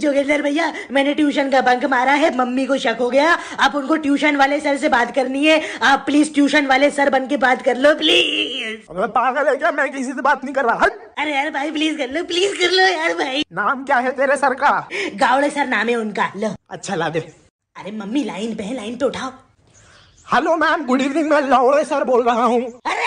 जोगेंद्र भैया मैंने ट्यूशन का बंक मारा है मम्मी को शक हो गया आप उनको ट्यूशन वाले सर से बात करनी है आप प्लीज ट्यूशन वाले सर बन के बात कर लो प्लीज पागल है क्या मैं किसी से बात नहीं कर रहा अरे यार भाई प्लीज कर लो प्लीज कर लो यार भाई नाम क्या है तेरे सर का गावड़े सर नाम है उनका लो अच्छा ला दे अरे मम्मी लाइन पे लाइन पे उठाओ हेलो मैम गुड इवनिंग मैं लावड़े सर बोल रहा हूँ अरे